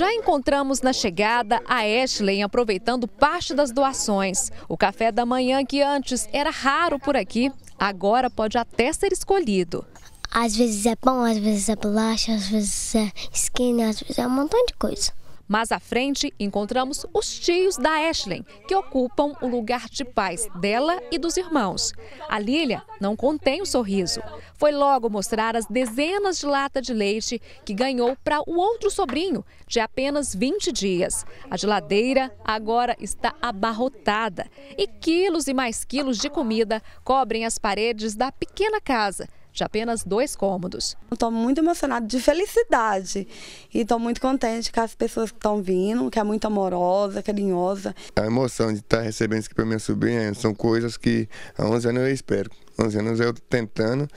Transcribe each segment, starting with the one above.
Já encontramos na chegada a Ashley aproveitando parte das doações. O café da manhã que antes era raro por aqui, agora pode até ser escolhido. Às vezes é pão, às vezes é bolacha, às vezes é skin, às vezes é um montão de coisa. Mas à frente encontramos os tios da Ashley, que ocupam o lugar de pais dela e dos irmãos. A Lilia não contém o sorriso. Foi logo mostrar as dezenas de lata de leite que ganhou para o outro sobrinho, de apenas 20 dias. A geladeira agora está abarrotada e quilos e mais quilos de comida cobrem as paredes da pequena casa de apenas dois cômodos. Estou muito emocionada de felicidade e estou muito contente com as pessoas que estão vindo, que é muito amorosa, carinhosa. A emoção de estar tá recebendo isso aqui para minha sobrinha são coisas que há 11 anos eu espero. 11 anos eu tentando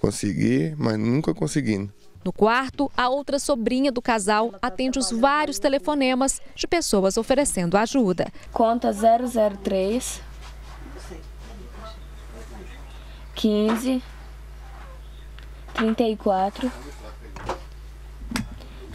conseguir, mas nunca conseguindo. No quarto, a outra sobrinha do casal atende os vários telefonemas de pessoas oferecendo ajuda. Conta 003 15 trinta e quatro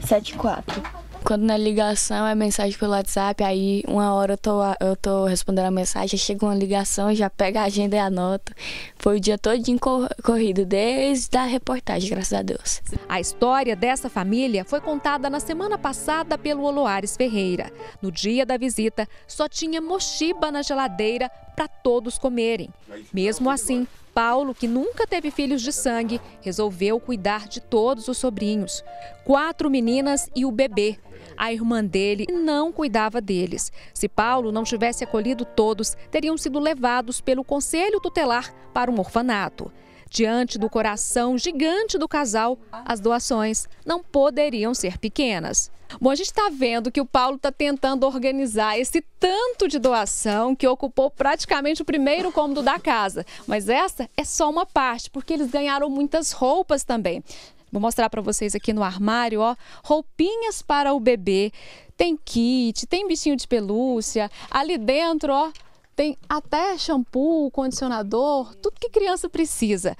sete quatro Quando na ligação é mensagem pelo WhatsApp, aí uma hora eu tô, eu tô respondendo a mensagem, chega uma ligação, já pega a agenda e anota. Foi o dia todo de corrido, desde a reportagem, graças a Deus. A história dessa família foi contada na semana passada pelo Oloares Ferreira. No dia da visita, só tinha mochiba na geladeira para todos comerem. Mesmo assim, Paulo, que nunca teve filhos de sangue, resolveu cuidar de todos os sobrinhos, quatro meninas e o bebê. A irmã dele não cuidava deles. Se Paulo não tivesse acolhido todos, teriam sido levados pelo conselho tutelar para um orfanato. Diante do coração gigante do casal, as doações não poderiam ser pequenas. Bom, a gente está vendo que o Paulo está tentando organizar esse tanto de doação que ocupou praticamente o primeiro cômodo da casa. Mas essa é só uma parte, porque eles ganharam muitas roupas também. Vou mostrar para vocês aqui no armário, ó, roupinhas para o bebê. Tem kit, tem bichinho de pelúcia. Ali dentro, ó, tem até shampoo, condicionador, tudo que criança precisa.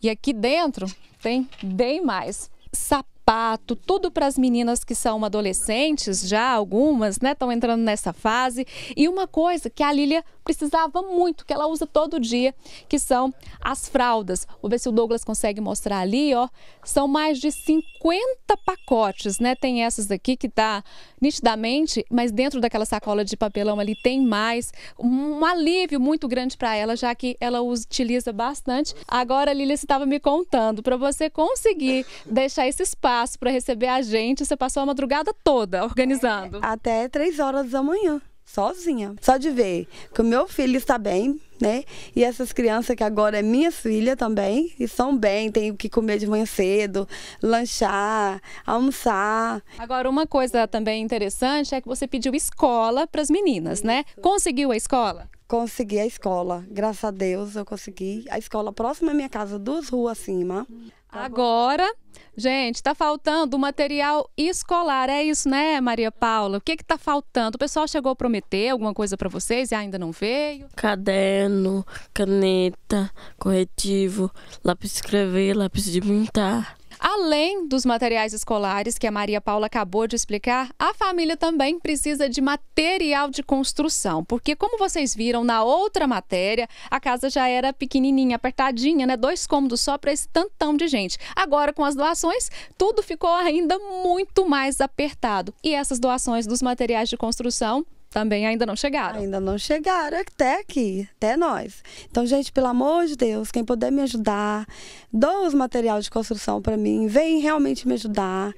E aqui dentro tem bem mais. Sapato sapato, tudo para as meninas que são adolescentes, já algumas, né, estão entrando nessa fase. E uma coisa que a Lília precisava muito, que ela usa todo dia, que são as fraldas. Vou ver se o Douglas consegue mostrar ali, ó. São mais de 50 pacotes, né? Tem essas aqui que tá nitidamente, mas dentro daquela sacola de papelão ali tem mais. Um alívio muito grande para ela, já que ela utiliza bastante. Agora, Lília, você estava me contando, para você conseguir deixar esse espaço Pra para receber a gente. Você passou a madrugada toda organizando. É, até três horas da manhã sozinha. Só de ver que o meu filho está bem, né? E essas crianças que agora é minha filha também, e estão bem, tem que comer de manhã cedo, lanchar, almoçar. Agora, uma coisa também interessante é que você pediu escola para as meninas, né? Conseguiu a escola? consegui a escola. Graças a Deus eu consegui a escola próxima à minha casa, duas ruas acima. Agora, gente, está faltando material escolar. É isso, né, Maria Paula? O que está faltando? O pessoal chegou a prometer alguma coisa para vocês e ainda não veio? Caderno, caneta, corretivo, lápis de escrever, lápis de pintar. Além dos materiais escolares que a Maria Paula acabou de explicar, a família também precisa de material de construção, porque como vocês viram na outra matéria, a casa já era pequenininha, apertadinha, né? Dois cômodos só para esse tantão de gente. Agora com as doações, tudo ficou ainda muito mais apertado. E essas doações dos materiais de construção também ainda não chegaram. Ainda não chegaram é até aqui, até nós. Então, gente, pelo amor de Deus, quem puder me ajudar, doa os material de construção para mim, vem realmente me ajudar.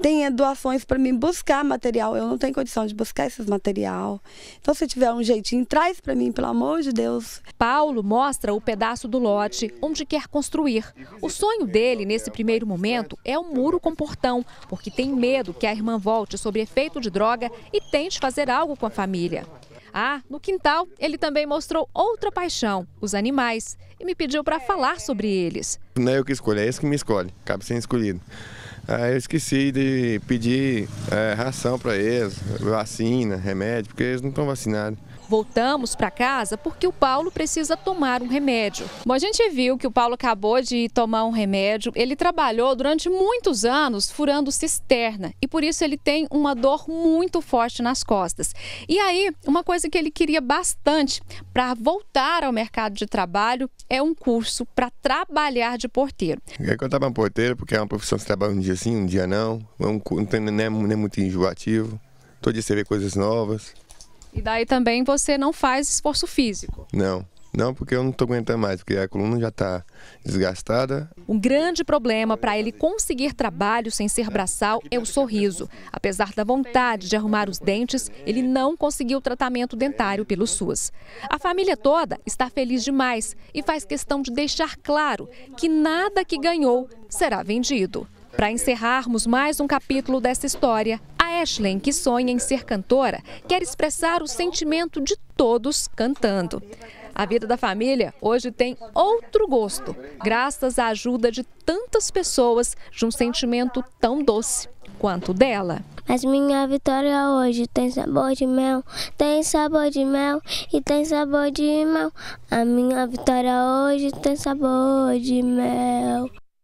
Tem doações para mim buscar material. Eu não tenho condição de buscar esses material. Então, se tiver um jeitinho, traz para mim, pelo amor de Deus. Paulo mostra o pedaço do lote onde quer construir. O sonho dele, nesse primeiro momento, é um muro com portão, porque tem medo que a irmã volte sob efeito de droga e tente fazer algo com a família. Ah, no quintal, ele também mostrou outra paixão, os animais, e me pediu para falar sobre eles. Não é eu que escolho, é esse que me escolhe, cabe sem escolhido. Aí ah, eu esqueci de pedir é, ração para eles, vacina, remédio, porque eles não estão vacinados. Voltamos para casa porque o Paulo precisa tomar um remédio. Bom, a gente viu que o Paulo acabou de tomar um remédio. Ele trabalhou durante muitos anos furando cisterna e por isso ele tem uma dor muito forte nas costas. E aí, uma coisa que ele queria bastante para voltar ao mercado de trabalho é um curso para trabalhar de porteiro. Eu para um porteiro porque é uma profissão que trabalha um dia sim, um dia não. É não, tem é, não é muito enjoativo. Todo dia você vê coisas novas. E daí também você não faz esforço físico. Não. Não, porque eu não estou aguentando mais, porque a coluna já está desgastada. Um grande problema para ele conseguir trabalho sem ser braçal é o sorriso. Apesar da vontade de arrumar os dentes, ele não conseguiu tratamento dentário pelo SUS. A família toda está feliz demais e faz questão de deixar claro que nada que ganhou será vendido. Para encerrarmos mais um capítulo dessa história, a Ashley, que sonha em ser cantora, quer expressar o sentimento de todos cantando. A vida da família hoje tem outro gosto, graças à ajuda de tantas pessoas de um sentimento tão doce quanto dela. Mas minha vitória hoje tem sabor de mel, tem sabor de mel e tem sabor de mel. A minha vitória hoje tem sabor de mel.